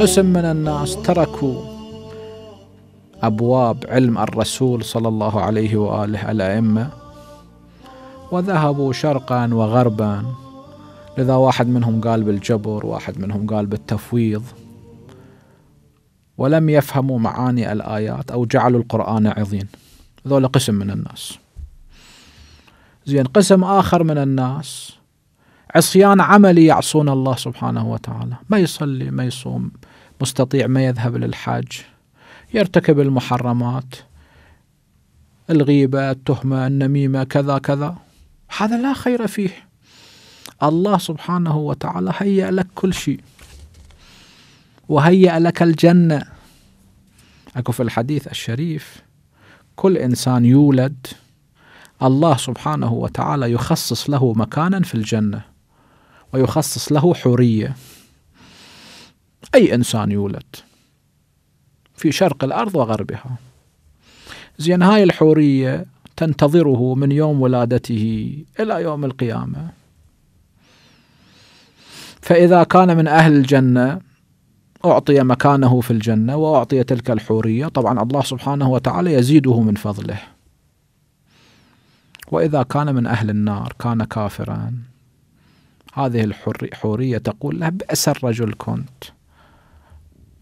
قسم من الناس تركوا أبواب علم الرسول صلى الله عليه وآله الأئمة وذهبوا شرقا وغربا لذا واحد منهم قال بالجبر واحد منهم قال بالتفويض ولم يفهموا معاني الآيات أو جعلوا القرآن عظيم ذول قسم من الناس زين قسم آخر من الناس عصيان عملي يعصون الله سبحانه وتعالى ما يصلي ما يصوم مستطيع ما يذهب للحاج يرتكب المحرمات الغيبة التهمة النميمة كذا كذا هذا لا خير فيه الله سبحانه وتعالى هيأ لك كل شيء وهيأ لك الجنة أكو في الحديث الشريف كل إنسان يولد الله سبحانه وتعالى يخصص له مكانا في الجنة ويخصص له حرية أي إنسان يولد في شرق الأرض وغربها زين هاي الحورية تنتظره من يوم ولادته إلى يوم القيامة فإذا كان من أهل الجنة أعطي مكانه في الجنة وأعطي تلك الحورية طبعا الله سبحانه وتعالى يزيده من فضله وإذا كان من أهل النار كان كافرا هذه الحورية تقول له بأس الرجل كنت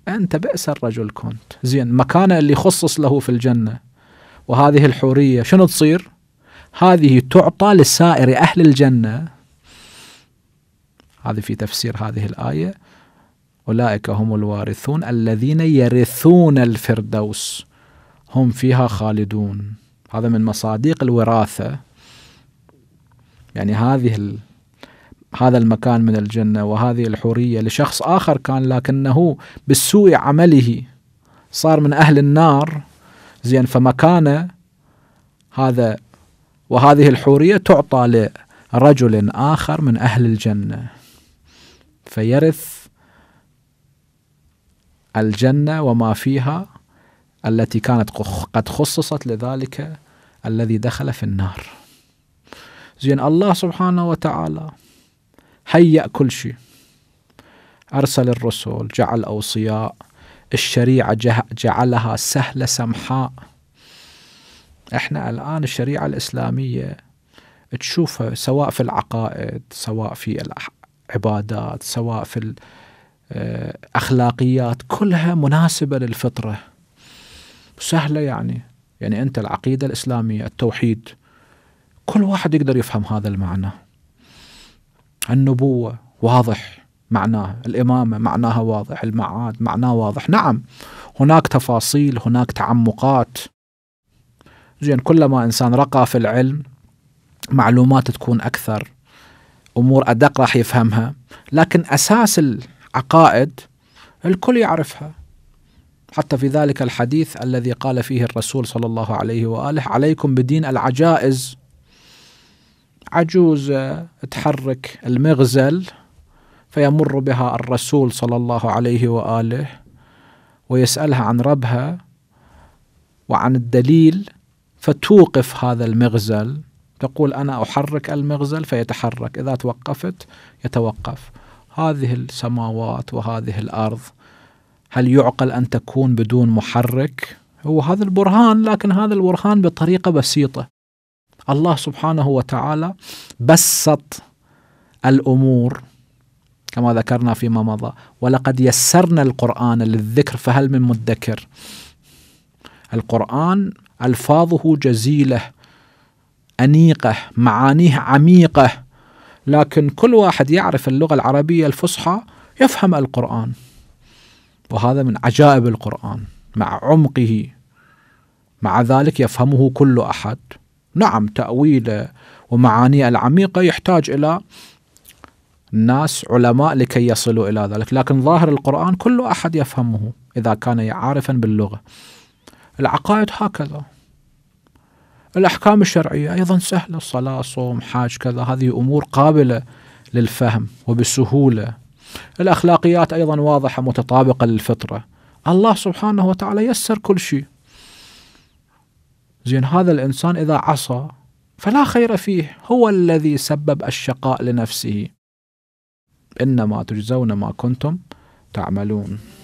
أنت بئس الرجل كنت زين مكانه اللي خصص له في الجنة وهذه الحورية شنو تصير هذه تعطى لسائر أهل الجنة هذه في تفسير هذه الآية أولئك هم الوارثون الذين يرثون الفردوس هم فيها خالدون هذا من مصادق الوراثة يعني هذه هذا المكان من الجنه وهذه الحوريه لشخص اخر كان لكنه بالسوء عمله صار من اهل النار زين فمكانه هذا وهذه الحوريه تعطى لرجل اخر من اهل الجنه فيرث الجنه وما فيها التي كانت قد خصصت لذلك الذي دخل في النار زين الله سبحانه وتعالى هيأ كل شيء أرسل الرسل جعل أوصياء الشريعة جعلها سهلة سمحاء احنا الآن الشريعة الإسلامية تشوفها سواء في العقائد سواء في العبادات سواء في الأخلاقيات آه، كلها مناسبة للفطرة سهلة يعني يعني أنت العقيدة الإسلامية التوحيد كل واحد يقدر يفهم هذا المعنى النبوة واضح معناها الإمامة معناها واضح المعاد معناه واضح نعم هناك تفاصيل هناك تعمقات زين كلما إنسان رقى في العلم معلومات تكون أكثر أمور أدق راح يفهمها لكن أساس العقائد الكل يعرفها حتى في ذلك الحديث الذي قال فيه الرسول صلى الله عليه واله عليكم بدين العجائز عجوز آه، تحرك المغزل فيمر بها الرسول صلى الله عليه وآله ويسألها عن ربها وعن الدليل فتوقف هذا المغزل تقول أنا أحرك المغزل فيتحرك إذا توقفت يتوقف هذه السماوات وهذه الأرض هل يعقل أن تكون بدون محرك؟ هو هذا البرهان لكن هذا البرهان بطريقة بسيطة الله سبحانه وتعالى بسط الامور كما ذكرنا فيما مضى ولقد يسرنا القران للذكر فهل من مدكر القران الفاظه جزيله انيقه معانيه عميقه لكن كل واحد يعرف اللغه العربيه الفصحى يفهم القران وهذا من عجائب القران مع عمقه مع ذلك يفهمه كل احد نعم تأويله ومعانيه العميقة يحتاج إلى ناس علماء لكي يصلوا إلى ذلك لكن ظاهر القرآن كل أحد يفهمه إذا كان عارفا باللغة العقائد هكذا الأحكام الشرعية أيضا سهلة الصلاة صوم حاج كذا هذه أمور قابلة للفهم وبسهولة الأخلاقيات أيضا واضحة متطابقة للفطرة الله سبحانه وتعالى يسر كل شيء زين هذا الإنسان إذا عصى فلا خير فيه هو الذي سبب الشقاء لنفسه إنما تجزون ما كنتم تعملون